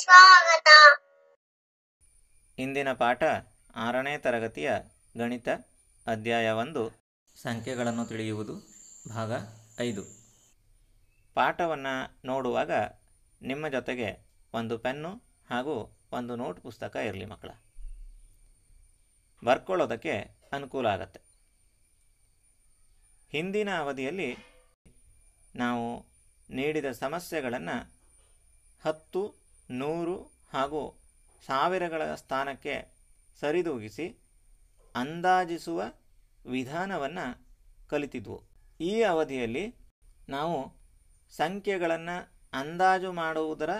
ಸ್ವಾಗತ ಇಂದಿನ ಪಾಠ ಆರನೇ ತರಗತಿಯ ಗಣಿತ ಅಧ್ಯಾಯ ಒಂದು ಸಂಖ್ಯೆಗಳನ್ನು ತಿಳಿಯುವುದು ಭಾಗ ಐದು ಪಾಠವನ್ನು ನೋಡುವಾಗ ನಿಮ್ಮ ಜೊತೆಗೆ ಒಂದು ಪೆನ್ನು ಹಾಗೂ ಒಂದು ನೋಟ್ ಪುಸ್ತಕ ಇರಲಿ ಮಕ್ಕಳ ಬರ್ಕೊಳ್ಳೋದಕ್ಕೆ ಅನುಕೂಲ ಆಗತ್ತೆ ಹಿಂದಿನ ಅವಧಿಯಲ್ಲಿ ನಾವು ನೀಡಿದ ಸಮಸ್ಯೆಗಳನ್ನು ಹತ್ತು ನೂರು ಹಾಗೂ ಸಾವಿರಗಳ ಸ್ಥಾನಕ್ಕೆ ಸರಿದೂಗಿಸಿ ಅಂದಾಜಿಸುವ ವಿಧಾನವನ್ನು ಕಲಿತಿದ್ವು ಈ ಅವಧಿಯಲ್ಲಿ ನಾವು ಸಂಖ್ಯೆಗಳನ್ನು ಅಂದಾಜು ಮಾಡುವುದರ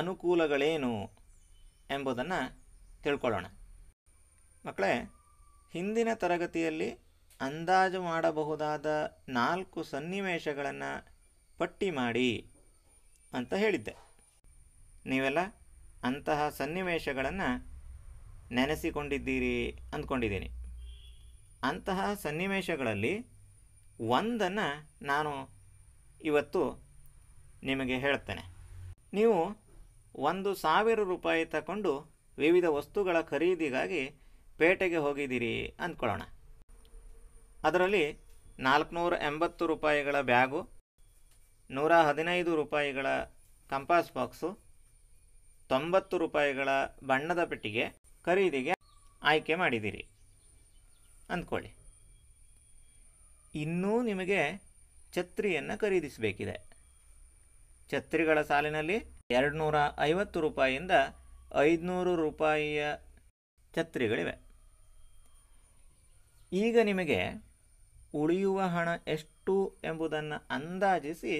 ಅನುಕೂಲಗಳೇನು ಎಂಬುದನ್ನು ತಿಳ್ಕೊಳ್ಳೋಣ ಮಕ್ಕಳೇ ಹಿಂದಿನ ತರಗತಿಯಲ್ಲಿ ಅಂದಾಜು ಮಾಡಬಹುದಾದ ನಾಲ್ಕು ಸನ್ನಿವೇಶಗಳನ್ನು ಪಟ್ಟಿ ಮಾಡಿ ಅಂತ ಹೇಳಿದ್ದೆ ನೀವೆಲ್ಲ ಅಂತಹ ಸನ್ನಿವೇಶಗಳನ್ನು ನೆನೆಸಿಕೊಂಡಿದ್ದೀರಿ ಅಂದ್ಕೊಂಡಿದ್ದೀನಿ ಅಂತಹ ಸನ್ನಿವೇಶಗಳಲ್ಲಿ ಒಂದನ್ನು ನಾನು ಇವತ್ತು ನಿಮಗೆ ಹೇಳ್ತೇನೆ ನೀವು ಒಂದು ಸಾವಿರ ರೂಪಾಯಿ ತಗೊಂಡು ವಿವಿಧ ವಸ್ತುಗಳ ಖರೀದಿಗಾಗಿ ಪೇಟೆಗೆ ಹೋಗಿದ್ದೀರಿ ಅಂದ್ಕೊಳ್ಳೋಣ ಅದರಲ್ಲಿ ನಾಲ್ಕುನೂರ ಎಂಬತ್ತು ರೂಪಾಯಿಗಳ ಬ್ಯಾಗು ನೂರ ಹದಿನೈದು ರೂಪಾಯಿಗಳ ಕಂಪಾಸ್ ಬಾಕ್ಸು ತೊಂಬತ್ತು ರೂಪಾಯಿಗಳ ಬಣ್ಣದ ಪೆಟ್ಟಿಗೆ ಖರೀದಿಗೆ ಆಯ್ಕೆ ಮಾಡಿದ್ದೀರಿ ಅಂದ್ಕೊಳ್ಳಿ ಇನ್ನೂ ನಿಮಗೆ ಛತ್ರಿಯನ್ನು ಖರೀದಿಸಬೇಕಿದೆ ಛತ್ರಿಗಳ ಸಾಲಿನಲ್ಲಿ ಎರಡುನೂರ ಐವತ್ತು ರೂಪಾಯಿಯಿಂದ ಐದುನೂರು ರೂಪಾಯಿಯ ಛತ್ರಿಗಳಿವೆ ಈಗ ನಿಮಗೆ ಉಳಿಯುವ ಹಣ ಎಷ್ಟು ಎಂಬುದನ್ನು ಅಂದಾಜಿಸಿ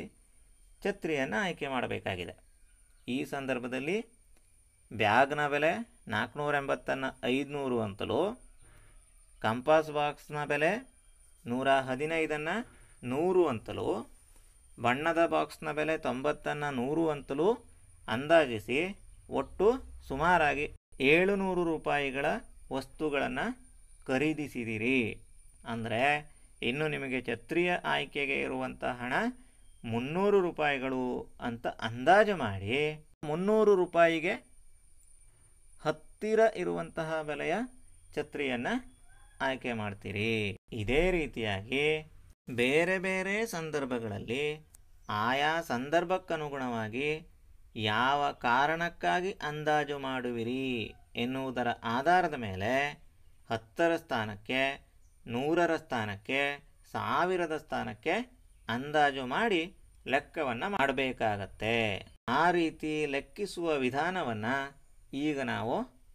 ಛತ್ರಿಯನ್ನು ಆಯ್ಕೆ ಮಾಡಬೇಕಾಗಿದೆ ಈ ಸಂದರ್ಭದಲ್ಲಿ ಬ್ಯಾಗ್ನ ಬೆಲೆ ನಾಲ್ಕುನೂರ ಎಂಬತ್ತನ್ನ ಐದುನೂರು ಅಂತಲೂ ಕಂಪಾಸ್ ಬಾಕ್ಸ್ನ ಬೆಲೆ ನೂರ ಹದಿನೈದನ್ನು ನೂರು ಅಂತಲೂ ಬಣ್ಣದ ಬಾಕ್ಸ್ನ ಬೆಲೆ ತೊಂಬತ್ತನ್ನು ನೂರು ಅಂತಲೂ ಅಂದಾಜಿಸಿ ಒಟ್ಟು ಸುಮಾರಾಗಿ ಏಳುನೂರು ರೂಪಾಯಿಗಳ ವಸ್ತುಗಳನ್ನು ಖರೀದಿಸಿದಿರಿ ಅಂದರೆ ಇನ್ನು ನಿಮಗೆ ಛತ್ರಿಯ ಆಯ್ಕೆಗೆ ಇರುವಂಥ ಹಣ ಮುನ್ನೂರು ರೂಪಾಯಿಗಳು ಅಂತ ಅಂದಾಜು ಮಾಡಿ ಮುನ್ನೂರು ರೂಪಾಯಿಗೆ ಹತ್ತಿರ ಇರುವಂತಹ ಬೆಲೆಯ ಛತ್ರಿಯನ್ನು ಆಯ್ಕೆ ಮಾಡ್ತೀರಿ ಇದೇ ರೀತಿಯಾಗಿ ಬೇರೆ ಬೇರೆ ಸಂದರ್ಭಗಳಲ್ಲಿ ಆಯಾ ಸಂದರ್ಭಕ್ಕನುಗುಣವಾಗಿ ಯಾವ ಕಾರಣಕ್ಕಾಗಿ ಅಂದಾಜು ಮಾಡುವಿರಿ ಎನ್ನುವುದರ ಆಧಾರದ ಮೇಲೆ ಹತ್ತರ ಸ್ಥಾನಕ್ಕೆ ನೂರರ ಸ್ಥಾನಕ್ಕೆ ಸಾವಿರದ ಸ್ಥಾನಕ್ಕೆ ಅಂದಾಜು ಮಾಡಿ ಲೆಕ್ಕವನ್ನು ಮಾಡಬೇಕಾಗತ್ತೆ ಆ ರೀತಿ ಲೆಕ್ಕಿಸುವ ವಿಧಾನವನ್ನು ಈಗ ನಾವು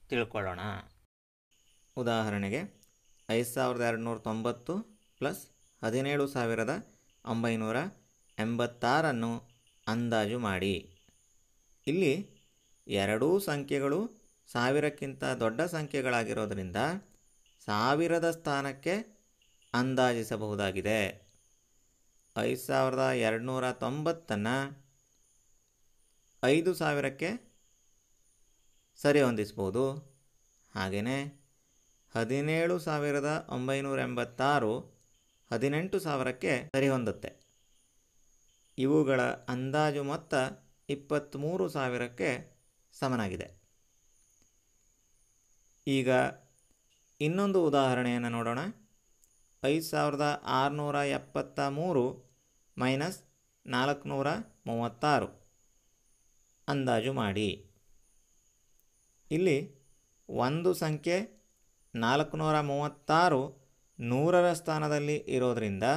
ತಿಳ್ಕೊಳ್ಳೋಣ ಉದಾಹರಣೆಗೆ ಐದು ಸಾವಿರದ ಎರಡುನೂರ ತೊಂಬತ್ತು ಪ್ಲಸ್ ಹದಿನೇಳು ಸಾವಿರದ ಒಂಬೈನೂರ ಎಂಬತ್ತಾರನ್ನು ಅಂದಾಜು ಮಾಡಿ ಇಲ್ಲಿ ಎರಡೂ ಸಂಖ್ಯೆಗಳು ಸಾವಿರಕ್ಕಿಂತ ದೊಡ್ಡ ಸಂಖ್ಯೆಗಳಾಗಿರೋದರಿಂದ ಸಾವಿರದ ಸ್ಥಾನಕ್ಕೆ ಅಂದಾಜಿಸಬಹುದಾಗಿದೆ ಐದು ಸಾವಿರದ ಎರಡುನೂರ ತೊಂಬತ್ತನ್ನು ಐದು ಸಾವಿರಕ್ಕೆ ಸರಿ ಹೊಂದಿಸ್ಬೋದು ಹಾಗೆಯೇ ಹದಿನೇಳು ಸಾವಿರದ ಒಂಬೈನೂರ ಎಂಬತ್ತಾರು ಹದಿನೆಂಟು ಸಾವಿರಕ್ಕೆ ಸರಿಹೊಂದುತ್ತೆ ಇವುಗಳ ಅಂದಾಜು ಮೊತ್ತ ಇಪ್ಪತ್ತ್ಮೂರು ಸಾವಿರಕ್ಕೆ ಸಮನಾಗಿದೆ ಈಗ ಇನ್ನೊಂದು ಉದಾಹರಣೆಯನ್ನು ನೋಡೋಣ ಐದು ಸಾವಿರದ ಆರುನೂರ ಎಪ್ಪತ್ತ ಮೂರು ಮೈನಸ್ ನಾಲ್ಕುನೂರ ಮೂವತ್ತಾರು ಅಂದಾಜು ಮಾಡಿ ಇಲ್ಲಿ ಒಂದು ಸಂಖ್ಯೆ ನಾಲ್ಕುನೂರ ಮೂವತ್ತಾರು ನೂರರ ಸ್ಥಾನದಲ್ಲಿ ಇರೋದರಿಂದ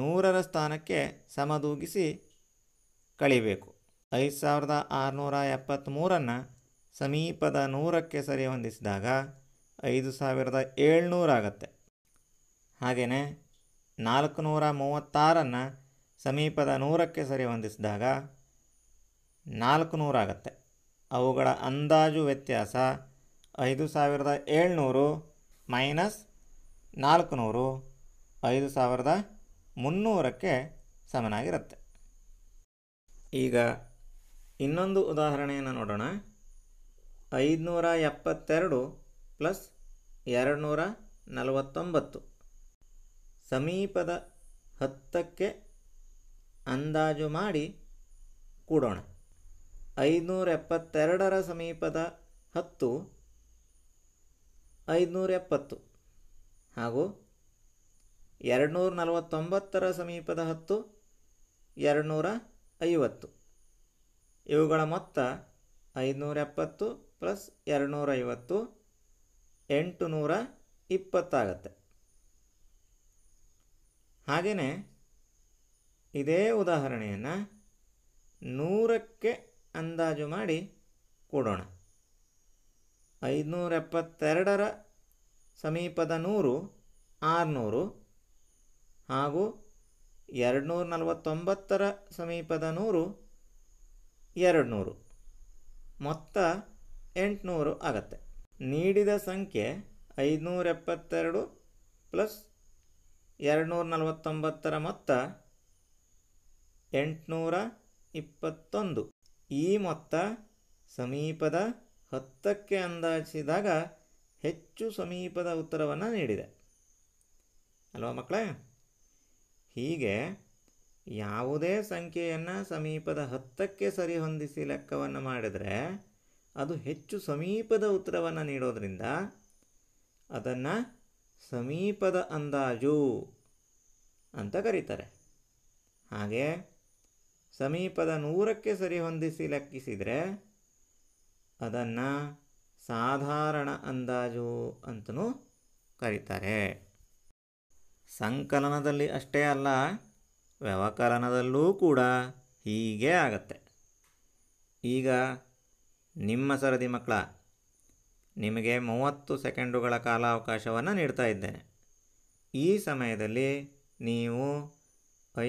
ನೂರರ ಸ್ಥಾನಕ್ಕೆ ಸಮದೂಗಿಸಿ ಕಳಿಬೇಕು ಐದು ಸಾವಿರದ ಆರುನೂರ ಎಪ್ಪತ್ತ್ಮೂರನ್ನು ಸಮೀಪದ ನೂರಕ್ಕೆ ಸರಿ ಹೊಂದಿಸಿದಾಗ ಐದು ಸಾವಿರದ ಏಳ್ನೂರಾಗತ್ತೆ ಹಾಗೆಯೇ ನಾಲ್ಕು ನೂರ ಮೂವತ್ತಾರನ್ನು ಸಮೀಪದ ನೂರಕ್ಕೆ ಸರಿ ಹೊಂದಿಸಿದಾಗ ನಾಲ್ಕು ನೂರಾಗತ್ತೆ ಅವುಗಳ ಅಂದಾಜು ವ್ಯತ್ಯಾಸ ಐದು ಸಾವಿರದ ಏಳ್ನೂರು ಮೈನಸ್ ನಾಲ್ಕುನೂರು ಐದು ಸಾವಿರದ ಮುನ್ನೂರಕ್ಕೆ ಸಮನಾಗಿರುತ್ತೆ ಈಗ ಇನ್ನೊಂದು ಉದಾಹರಣೆಯನ್ನು ನೋಡೋಣ ಐದುನೂರ ಎಪ್ಪತ್ತೆರಡು ಪ್ಲಸ್ ಎರಡುನೂರ ನಲವತ್ತೊಂಬತ್ತು ಸಮೀಪದ ಹತ್ತಕ್ಕೆ ಅಂದಾಜು ಮಾಡಿ ಕೂಡೋಣ ಐದುನೂರ ಎಪ್ಪತ್ತೆರಡರ ಸಮೀಪದ ಹತ್ತು ಐದುನೂರ ಎಪ್ಪತ್ತು ಹಾಗೂ ಎರಡುನೂರ ನಲವತ್ತೊಂಬತ್ತರ ಸಮೀಪದ ಹತ್ತು ಎರಡುನೂರ ಐವತ್ತು ಇವುಗಳ ಮೊತ್ತ ಐದುನೂರ ಎಪ್ಪತ್ತು ಪ್ಲಸ್ ಎರಡುನೂರ ಐವತ್ತು ಎಂಟು ನೂರ ಇಪ್ಪತ್ತಾಗತ್ತೆ ಹಾಗೆಯೇ ಇದೇ ಉದಾಹರಣೆಯನ್ನು ನೂರಕ್ಕೆ ಅಂದಾಜು ಮಾಡಿ ಕೊಡೋಣ ಐದುನೂರ ಎಪ್ಪತ್ತೆರಡರ ಸಮೀಪದ ನೂರು ಆರುನೂರು ಹಾಗೂ ಎರಡುನೂರ ನಲವತ್ತೊಂಬತ್ತರ ಸಮೀಪದ ನೂರು ಎರಡುನೂರು ಮೊತ್ತ ಎಂಟುನೂರು ಆಗತ್ತೆ ನೀಡಿದ ಸಂಖ್ಯೆ ಐದುನೂರ ಎಪ್ಪತ್ತೆರಡು ಪ್ಲಸ್ ಎರಡುನೂರ ನಲವತ್ತೊಂಬತ್ತರ ಮೊತ್ತ ಎಂಟುನೂರ ಇಪ್ಪತ್ತೊಂದು ಈ ಮೊತ್ತ ಸಮೀಪದ ಹತ್ತಕ್ಕೆ ಅಂದಾಜಿಸಿದಾಗ ಹೆಚ್ಚು ಸಮೀಪದ ಉತ್ತರವನ್ನು ನೀಡಿದೆ ಅಲ್ವಾ ಮಕ್ಕಳೇ ಹೀಗೆ ಯಾವುದೇ ಸಂಖ್ಯೆಯನ್ನು ಸಮೀಪದ ಹತ್ತಕ್ಕೆ ಸರಿಹೊಂದಿಸಿ ಲೆಕ್ಕವನ್ನು ಮಾಡಿದರೆ ಅದು ಹೆಚ್ಚು ಸಮೀಪದ ಉತ್ತರವನ್ನು ನೀಡೋದರಿಂದ ಅದನ್ನು ಸಮೀಪದ ಅಂದಾಜು ಅಂತ ಕರೀತಾರೆ ಹಾಗೆ ಸಮೀಪದ ನೂರಕ್ಕೆ ಸರಿಹೊಂದಿಸಿ ಲೆಕ್ಕಿಸಿದರೆ ಅದನ್ನು ಸಾಧಾರಣ ಅಂದಾಜು ಅಂತಲೂ ಕರೀತಾರೆ ಸಂಕಲನದಲ್ಲಿ ಅಷ್ಟೇ ಅಲ್ಲ ವ್ಯವಕಲನದಲ್ಲೂ ಕೂಡ ಹೀಗೆ ಆಗತ್ತೆ ಈಗ ನಿಮ್ಮ ಸರದಿ ಮಕ್ಕಳ ನಿಮಗೆ ಮೂವತ್ತು ಸೆಕೆಂಡುಗಳ ಕಾಲಾವಕಾಶವನ್ನು ನೀಡ್ತಾ ಇದ್ದೇನೆ ಈ ಸಮಯದಲ್ಲಿ ನೀವು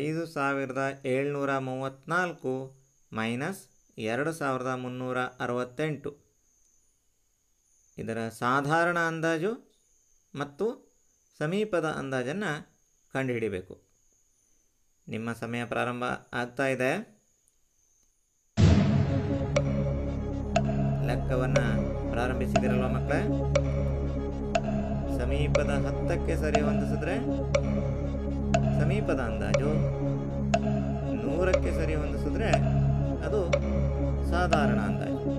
ಐದು ಸಾವಿರದ ಏಳ್ನೂರ ಮೂವತ್ತ್ನಾಲ್ಕು ಮೈನಸ್ ಎರಡು ಸಾವಿರದ ಮುನ್ನೂರ ಅರವತ್ತೆಂಟು ಇದರ ಸಾಧಾರಣ ಅಂದಾಜು ಮತ್ತು ಸಮೀಪದ ಅಂದಾಜನ್ನು ಕಂಡುಹಿಡಿಬೇಕು ನಿಮ್ಮ ಸಮಯ ಪ್ರಾರಂಭ ಆಗ್ತಾ ಇದೆ ಲೆಕ್ಕವನ್ನು ಪ್ರಾರಂಭಿಸಿದಿರಲ್ವ ಮಕ್ಕಳೇ ಸಮೀಪದ ಹತ್ತಕ್ಕೆ ಸರಿ ಹೊಂದಿಸಿದ್ರೆ ಸಮೀಪದ ಅಂದಾಜು ನೂರಕ್ಕೆ ಸರಿ ಹೊಂದಿಸಿದ್ರೆ ಅದು ಸಾಧಾರಣ ಅಂದಾಜು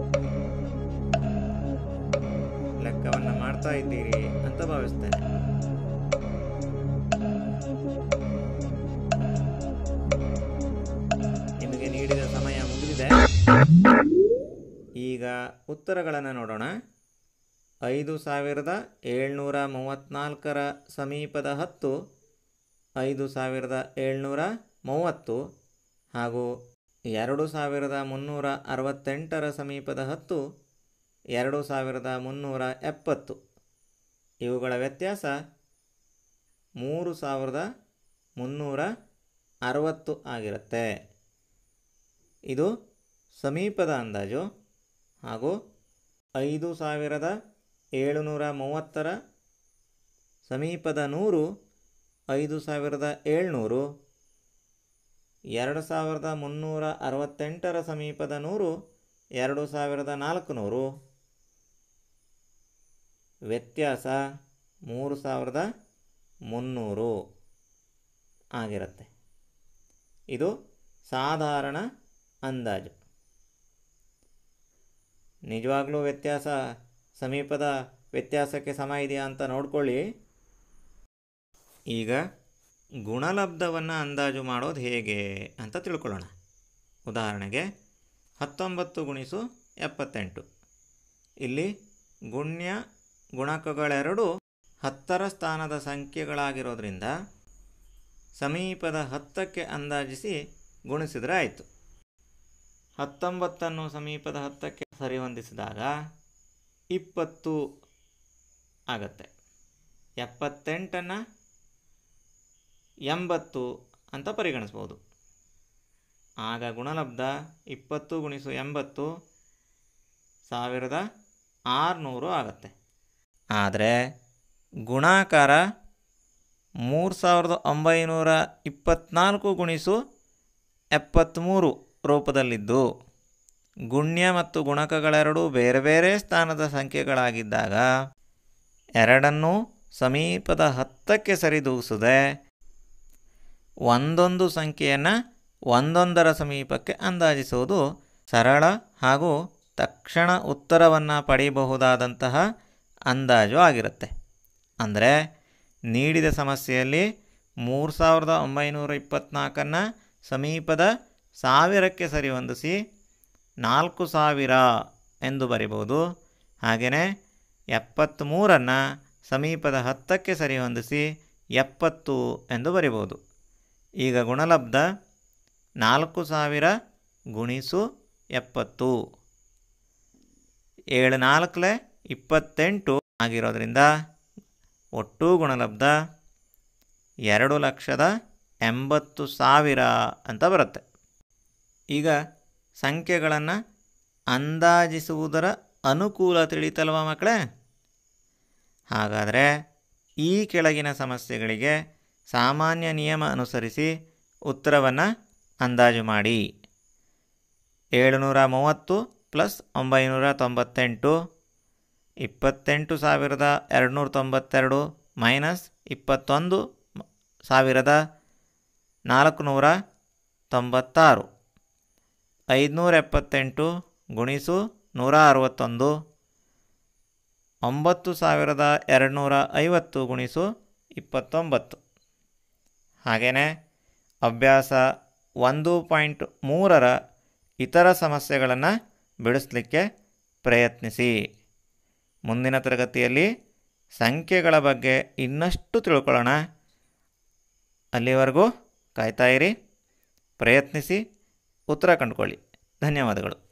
ಲೆಕ್ಕವನ್ನು ಮಾಡ್ತಾ ಇದ್ದೀರಿ ಅಂತ ಭಾವಿಸ್ತೇನೆ ನಿಮಗೆ ನೀಡಿದ ಸಮಯ ಮುಗಿದಿದೆ ಈಗ ಉತ್ತರಗಳನ್ನು ನೋಡೋಣ ಐದು ಸಾವಿರದ ಏಳ್ನೂರ ಮೂವತ್ತ್ನಾಲ್ಕರ ಸಮೀಪದ ಹತ್ತು ಐದು ಸಾವಿರದ ಏಳ್ನೂರ ಮೂವತ್ತು ಹಾಗೂ ಎರಡು ಸಾವಿರದ ಮುನ್ನೂರ ಅರವತ್ತೆಂಟರ ಸಮೀಪದ ಹತ್ತು ಎರಡು ಸಾವಿರದ ಮುನ್ನೂರ ಎಪ್ಪತ್ತು ಇವುಗಳ ವ್ಯತ್ಯಾಸ ಮೂರು ಸಾವಿರದ ಮುನ್ನೂರ ಅರವತ್ತು ಆಗಿರುತ್ತೆ ಇದು ಸಮೀಪದ ಅಂದಾಜು ಹಾಗೂ ಐದು ಸಾವಿರದ ಏಳುನೂರ ಮೂವತ್ತರ ಸಮೀಪದ ನೂರು ಐದು ಸಾವಿರದ ಏಳ್ನೂರು ಎರಡು ಸಾವಿರದ ಮುನ್ನೂರ ಅರವತ್ತೆಂಟರ ಸಮೀಪದ ನೂರು ಎರಡು ಸಾವಿರದ ನಾಲ್ಕುನೂರು ವ್ಯತ್ಯಾಸ ಮೂರು ಸಾವಿರದ ಮುನ್ನೂರು ಆಗಿರುತ್ತೆ ಇದು ಸಾಧಾರಣ ಅಂದಾಜು ನಿಜವಾಗ್ಲೂ ವ್ಯತ್ಯಾಸ ಸಮೀಪದ ವ್ಯತ್ಯಾಸಕ್ಕೆ ಸಮ ಇದೆಯಾ ಅಂತ ನೋಡ್ಕೊಳ್ಳಿ ಈಗ ಗುಣಲಬ್ಧವನ್ನು ಅಂದಾಜು ಮಾಡೋದು ಹೇಗೆ ಅಂತ ತಿಳ್ಕೊಳ್ಳೋಣ ಉದಾಹರಣೆಗೆ ಹತ್ತೊಂಬತ್ತು ಗುಣಿಸು ಎಪ್ಪತ್ತೆಂಟು ಇಲ್ಲಿ ಗುಣ್ಯ ಗುಣಕಗಳೆರಡು ಹತ್ತರ ಸ್ಥಾನದ ಸಂಖ್ಯೆಗಳಾಗಿರೋದ್ರಿಂದ ಸಮೀಪದ ಹತ್ತಕ್ಕೆ ಅಂದಾಜಿಸಿ ಗುಣಿಸಿದರೆ ಆಯಿತು ಹತ್ತೊಂಬತ್ತನ್ನು ಸಮೀಪದ ಹತ್ತಕ್ಕೆ ಸರಿಹೊಂದಿಸಿದಾಗ ಇಪ್ಪತ್ತು ಆಗತ್ತೆ ಎಪ್ಪತ್ತೆಂಟನ್ನು ಎಂಬತ್ತು ಅಂತ ಪರಿಗಣಿಸ್ಬೋದು ಆಗ ಗುಣಲಬ್ಧ ಇಪ್ಪತ್ತು ಗುಣಿಸು ಎಂಬತ್ತು ಸಾವಿರದ ಆರುನೂರು ಆಗತ್ತೆ ಆದರೆ ಗುಣಾಕಾರ ಮೂರು ಸಾವಿರದ ಒಂಬೈನೂರ ಇಪ್ಪತ್ತ್ನಾಲ್ಕು ಗುಣಿಸು ಎಪ್ಪತ್ತ್ಮೂರು ರೂಪದಲ್ಲಿದ್ದು ಗುಣ್ಯ ಮತ್ತು ಗುಣಕಗಳೆರಡೂ ಬೇರೆ ಬೇರೆ ಸ್ಥಾನದ ಸಂಖ್ಯೆಗಳಾಗಿದ್ದಾಗ ಎರಡನ್ನೂ ಸಮೀಪದ ಹತ್ತಕ್ಕೆ ಸರಿದೂಗಿಸದೆ ಒಂದೊಂದು ಸಂಖ್ಯೆಯನ್ನು ಒಂದೊಂದರ ಸಮೀಪಕ್ಕೆ ಅಂದಾಜಿಸುವುದು ಸರಳ ಹಾಗೂ ತಕ್ಷಣ ಉತ್ತರವನ್ನು ಪಡೆಯಬಹುದಾದಂತಹ ಅಂದಾಜು ಆಗಿರುತ್ತೆ ಅಂದರೆ ನೀಡಿದ ಸಮಸ್ಯೆಯಲ್ಲಿ ಮೂರು ಸಾವಿರದ ಒಂಬೈನೂರ ಇಪ್ಪತ್ತ್ನಾಲ್ಕನ್ನು ಸಮೀಪದ ಸಾವಿರಕ್ಕೆ ಸರಿಹೊಂದಿಸಿ ನಾಲ್ಕು ಸಾವಿರ ಎಂದು ಬರಿಬೋದು ಹಾಗೆಯೇ ಎಪ್ಪತ್ತ್ಮೂರನ್ನು ಸಮೀಪದ ಹತ್ತಕ್ಕೆ ಸರಿ ಹೊಂದಿಸಿ ಎಪ್ಪತ್ತು ಎಂದು ಬರಿಬೋದು ಈಗ ಗುಣಲಬ್ಧ ನಾಲ್ಕು ಸಾವಿರ ಗುಣಿಸು ಎಪ್ಪತ್ತು ಏಳು ನಾಲ್ಕಲೆ ಇಪ್ಪತ್ತೆಂಟು ಆಗಿರೋದರಿಂದ ಒಟ್ಟು ಗುಣಲಬ್ಧ ಎರಡು ಲಕ್ಷದ ಎಂಬತ್ತು ಸಾವಿರ ಅಂತ ಬರುತ್ತೆ ಈಗ ಸಂಖ್ಯೆಗಳನ್ನು ಅಂದಾಜಿಸುವುದರ ಅನುಕೂಲ ತಿಳಿತಲ್ವಾ ಮಕ್ಕಳೇ ಹಾಗಾದರೆ ಈ ಕೆಳಗಿನ ಸಮಸ್ಯೆಗಳಿಗೆ ಸಾಮಾನ್ಯ ನಿಯಮ ಅನುಸರಿಸಿ ಉತ್ತರವನ್ನು ಅಂದಾಜು ಮಾಡಿ ಏಳುನೂರ ಮೂವತ್ತು ಪ್ಲಸ್ ಒಂಬೈನೂರ ತೊಂಬತ್ತೆಂಟು ಇಪ್ಪತ್ತೆಂಟು ಸಾವಿರದ ಎರಡುನೂರ ತೊಂಬತ್ತೆರಡು ಮೈನಸ್ ಇಪ್ಪತ್ತೊಂದು ಸಾವಿರದ ನಾಲ್ಕುನೂರ ತೊಂಬತ್ತಾರು ಐದುನೂರ ಎಪ್ಪತ್ತೆಂಟು ಗುಣಿಸು ನೂರ ಅರವತ್ತೊಂದು ಒಂಬತ್ತು ಸಾವಿರದ ಎರಡುನೂರ ಐವತ್ತು ಗುಣಿಸು ಇಪ್ಪತ್ತೊಂಬತ್ತು ಹಾಗೆಯೇ ಅಭ್ಯಾಸ ಒಂದು ಪಾಯಿಂಟ್ ಮೂರರ ಇತರ ಸಮಸ್ಯೆಗಳನ್ನು ಬಿಡಿಸಲಿಕ್ಕೆ ಪ್ರಯತ್ನಿಸಿ ಮುಂದಿನ ತರಗತಿಯಲ್ಲಿ ಸಂಖ್ಯೆಗಳ ಬಗ್ಗೆ ಇನ್ನಷ್ಟು ತಿಳ್ಕೊಳ್ಳೋಣ ಅಲ್ಲಿವರೆಗೂ ಕಾಯ್ತಾಯಿರಿ ಪ್ರಯತ್ನಿಸಿ ಉತ್ತರ ಕಂಡುಕೊಳ್ಳಿ ಧನ್ಯವಾದಗಳು